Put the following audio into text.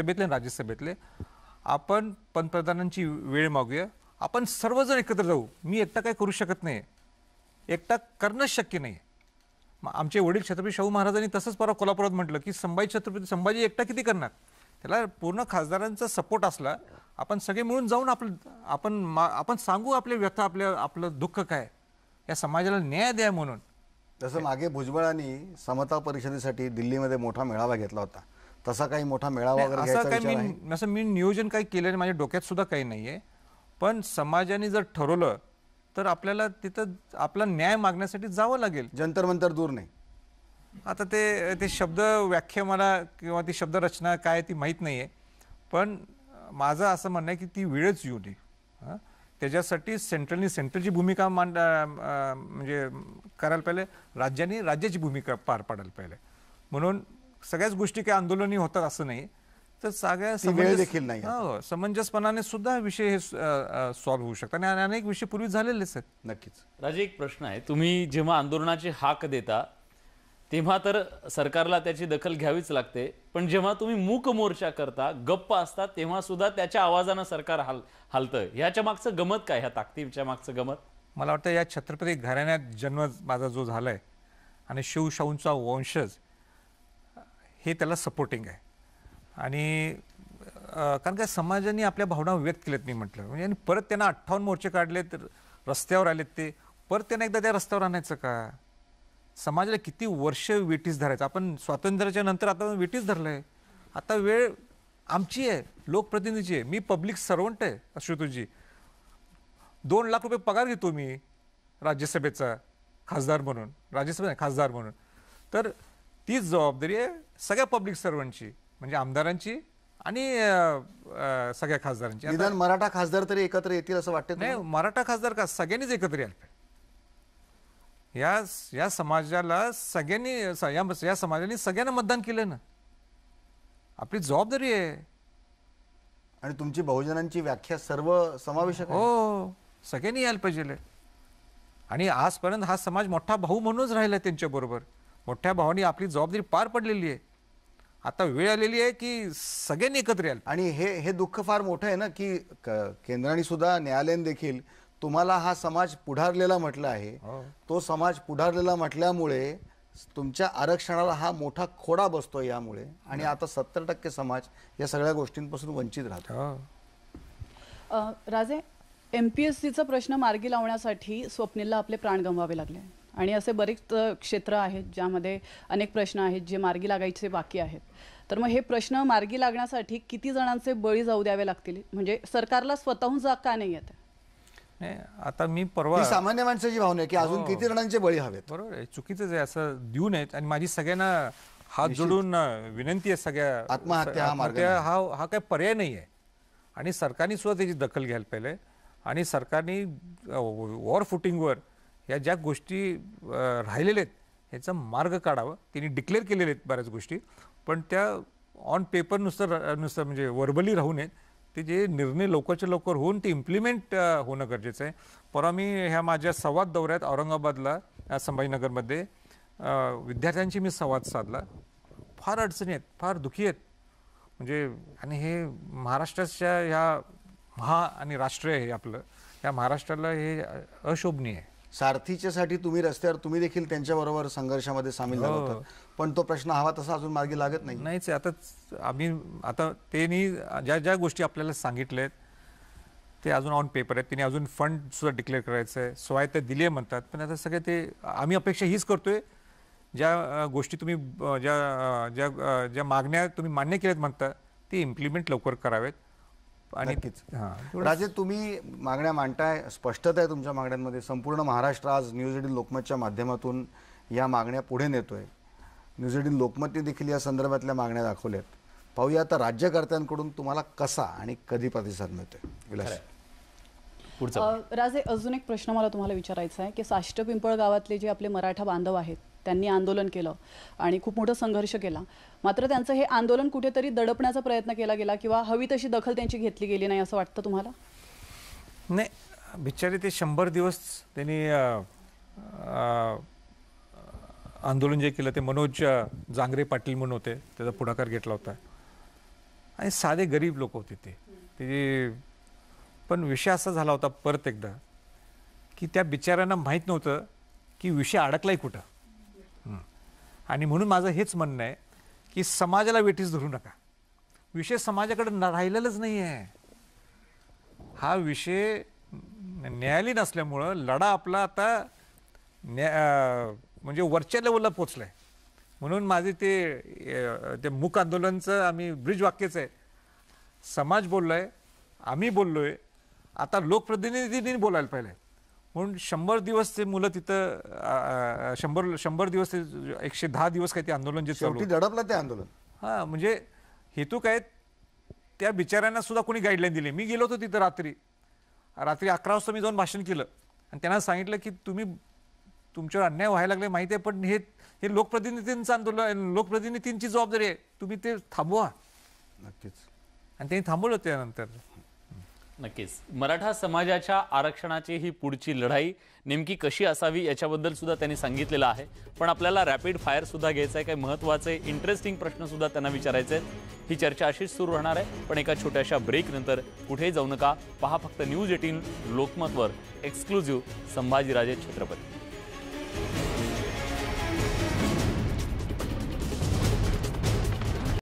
सभेतले राज्यसभेतले आपण पंतप्रधानांची वेळ मागूया आपण सर्वजण एकत्र जाऊ मी एकटा काय करू शकत नाही एकटा करणंच शक्य नाही आमचे वडील छत्रपती शाहू महाराजांनी तसंच परवा कोल्हापुरात म्हटलं की संभाजी छत्रपती संभाजी एकटा किती करणार त्याला पूर्ण खासदारांचा सपोर्ट असला आपण सगळे मिळून जाऊन आपलं आपण आपण सांगू आपले व्यथा आपल्या आपलं दुःख काय या समाजाला न्याय द्या म्हणून जसं मागे भुजबळांनी समता परिषदेसाठी दिल्लीमध्ये मोठा मेळावा घेतला होता तसा काही मोठा मेळावा वगैरे असं काही मी असं मी नियोजन काही केलं नाही माझ्या डोक्यात सुद्धा काही नाही आहे पण समाजाने जर ठरवलं तर आपल्याला तिथं आपला न्याय मागण्यासाठी जावं लागेल जंतर मंतर दूर नाही आता ते ते शब्द व्याख्या मला किंवा ती शब्दरचना काय ती माहीत नाही आहे पण माझं असं म्हणणं आहे की ती वेळच येऊ दे त्याच्यासाठी सेंट्रलनी सेंट्रलची भूमिका मांडा म्हणजे करायला पाहिजे राज्याने राज्याची भूमिका पार पाडायला पाहिजे म्हणून सगळ्याच गोष्टी काही आंदोलनी होतात असं नाही तर सगळ्या देखील नाही हो, समंजसपणाने सुद्धा विषय हे सॉल्व्ह होऊ शकतात आणि अनेक विषय पूर्वी झालेलेच आहेत नक्कीच राजे एक प्रश्न आहे तुम्ही जेव्हा आंदोलनाची हाक देता तेव्हा तर सरकारला त्याची दखल घ्यावीच लागते पण जेव्हा तुम्ही मूक मोर्चा करता गप्प असता तेव्हा सुद्धा त्याच्या आवाजानं सरकार हाल हालतं ह्याच्या मागचं गमत काय ह्या ताकदीच्या मागचं गमत मला वाटतं या छत्रपती घराण्यात जन्म माझा जो झालाय आणि शिवशाहूंचा वंशज हे त्याला सपोर्टिंग आहे आणि कारण काय समाजाने आपल्या भावना व्यक्त केल्यात मी म्हटलं म्हणजे आणि परत त्यांना अठ्ठावन्न मोर्चे काढलेत रस्त्यावर आलेत ते परत त्यांना एकदा त्या रस्त्यावर आणायचं का समाजाला किती वर्ष वेटीस धरायचं आपण स्वातंत्र्याच्या नंतर आता वेटीस धरलं आहे आता वेळ आमची आहे लोकप्रतिनिधीची आहे मी पब्लिक सर्वंट आहे अश्रुतोजी दोन लाख रुपये पगार घेतो मी राज्यसभेचा खासदार म्हणून राज्यसभा खासदार म्हणून तर तीच जबाबदारी आहे सगळ्या पब्लिक सर्वंटची म्हणजे आमदारांची आणि सगळ्या खासदारांची निदान मराठा खासदार तरी एकत्र येतील असं वाटतं नाही मराठा खासदार का सगळ्यांनीच एकत्र याल या या समाजाला सगळ्यांनी या या समाजाने सगळ्यांना मतदान केलं ना आपली जबाबदारी आहे आणि तुमची बहुजनांची व्याख्या सर्व समावेशक हो सगळ्यांनी यायला पाहिजे आणि आजपर्यंत हा समाज मोठा भाऊ म्हणूनच राहिला त्यांच्याबरोबर मोठ्या भावाने आपली जबाबदारी पार पडलेली आहे आता वेळ आलेली आहे की सगळ्यांनी एकत्र याल आणि हे हे दुःख फार मोठं आहे ना की केंद्राने सुद्धा न्यायालयीन देखील तुम्हाला हा समाज पुढारलेला म्हटला आहे हो. तो समाज पुढारलेला म्हटल्यामुळे तुमच्या आरक्षणाला हा मोठा खोडा बसतो यामुळे आणि हो. आता सत्तर टक्के समाज या सगळ्या गोष्टींपासून वंचित राहतो हो. राजे एम पी एस सीचा प्रश्न मार्गी लावण्यासाठी स्वप्नीलला आपले प्राण गमवावे लागले आणि असे बरेच क्षेत्र आहेत ज्यामध्ये अनेक प्रश्न आहेत जे मार्गी लागायचे बाकी आहेत तर मग हे प्रश्न मार्गी लागण्यासाठी किती जणांचे बळी जाऊ द्यावे लागतील म्हणजे सरकारला स्वतःहून जा का नाही येत आता मी परवा सामान्य माणसाची भावना आहे की अजून हो. किती जणांचे बळी हवेत बरोबर आहे चुकीचं आहे असं देऊ नयेत आणि माझी सगळ्यांना हात जोडून विनंती आहे सगळ्या आत्महत्या हा हा काही पर्याय नाही आहे आणि सरकारने सुद्धा त्याची दखल घ्यायला पाहिजे आणि सरकारने वॉर फुटिंगवर या ज्या गोष्टी राहिलेल्या आहेत ह्याचा मार्ग काढावा त्यांनी डिक्लेअर केलेले आहेत बऱ्याच गोष्टी पण त्या ऑन पेपर नुसतं नुसतं म्हणजे वर्बली राहून आहेत ते जे निर्णय लवकरच्या लवकर होऊन ते इम्प्लिमेंट होणं गरजेचं आहे परवा मी ह्या माझ्या संवाद दौऱ्यात औरंगाबादला संभाजीनगरमध्ये विद्यार्थ्यांशी मी संवाद साधला फार अडचणी आहेत फार दुखी आहेत म्हणजे आणि हे महाराष्ट्राच्या ह्या महा आणि राष्ट्रीय हे आपलं या महाराष्ट्राला हे अशोभनीय आहे सारथीच्यासाठी तुम्ही रस्त्यावर तुम्ही देखील त्यांच्याबरोबर संघर्षामध्ये सामील झाला होता हो. पण तो प्रश्न हवा तसा अजून मार्गी लागत नाही नाहीच आता आम्ही आता त्यांनी ज्या ज्या गोष्टी आपल्याला आहेत ते अजून ऑन पेपर आहेत त्यांनी अजून फंड सुद्धा डिक्लेअर करायचं आहे स्वायत्त दिली म्हणतात पण आता सगळे ते आम्ही अपेक्षा हीच करतोय ज्या गोष्टी तुम्ही ज्या ज्या ज्या मागण्या तुम्ही मान्य केल्यात म्हणता ते इम्प्लिमेंट लवकर करावेत आणि राजे तुम्ही मागण्या मांडताय स्पष्टता आहे तुमच्या मागण्यांमध्ये संपूर्ण महाराष्ट्र आज न्यूज एटीन लोकमतच्या माध्यमातून या मागण्या पुढे नेतोय न्यूज एटीन लोकमतने देखील या संदर्भातल्या मागण्या दाखवल्यात पाहूया आता राज्यकर्त्यांकडून तुम्हाला कसा आणि कधी प्रतिसाद मिळतोय पुढचा राजे अजून एक प्रश्न मला तुम्हाला विचारायचा आहे की साष्ट पिंपळ गावातले जे आपले मराठा बांधव आहेत त्यांनी आंदोलन केलं आणि खूप मोठा संघर्ष केला मात्र त्यांचं हे आंदोलन कुठेतरी दडपण्याचा प्रयत्न केला गेला किंवा हवी तशी दखल त्यांची घेतली गेली नाही असं वाटतं तुम्हाला नाही बिचारी ते शंभर दिवस त्यांनी आंदोलन जे केलं ते मनोज जांगरे पाटील म्हणून होते त्याचा पुढाकार घेतला होता आणि साधे गरीब लोक होते ते ते पण विषय असा झाला होता परत एकदा की त्या बिचाऱ्यांना माहीत नव्हतं की विषय अडकलाय कुठं आणि म्हणून माझं हेच म्हणणं आहे की समाजाला वेठीस धरू नका विषय समाजाकडे राहिलेलाच नाही आहे हा विषय न्यायालयीन असल्यामुळं लढा आपला आता न्या म्हणजे वरच्या लेवलला पोचला आहे म्हणून माझे ते ते मूक आंदोलनचं आम्ही ब्रिज वाक्यच आहे समाज बोललो आहे आम्ही बोललो आहे आता लोकप्रतिनिधींनी बोलायला पाहिलं म्हणून शंभर दिवस ते मुलं तिथं शंभर शंभर दिवस ते एकशे दहा दिवस काय ते आंदोलन जे दडपलं ते आंदोलन हां म्हणजे हेतू काय त्या बिचाऱ्यांना सुद्धा कोणी गाईडलाईन दिली मी गेलो होतो तिथं रात्री रात्री अकरा वाजता मी जाऊन भाषण केलं आणि त्यांना सांगितलं की तुम्ही तुमच्यावर अन्याय व्हायला लागले माहिती आहे पण हे हे लोकप्रतिनिधींचं आंदोलन लोकप्रतिनिधींची जबाबदारी आहे तुम्ही ते थांबवा नक्कीच आणि त्यांनी थांबवलं त्यानंतर नक्कीच मराठा समाजाच्या आरक्षणाची ही पुढची लढाई नेमकी कशी असावी याच्याबद्दल सुद्धा त्यांनी सांगितलेलं आहे पण आपल्याला रॅपिड फायर सुद्धा घ्यायचं आहे काही महत्त्वाचे इंटरेस्टिंग प्रश्न सुद्धा त्यांना विचारायचे आहेत ही चर्चा अशीच सुरू राहणार आहे पण एका छोट्याशा ब्रेकनंतर कुठेही जाऊ नका पहा फक्त न्यूज एटीन लोकमतवर एक्सक्लुझिव्ह संभाजीराजे छत्रपती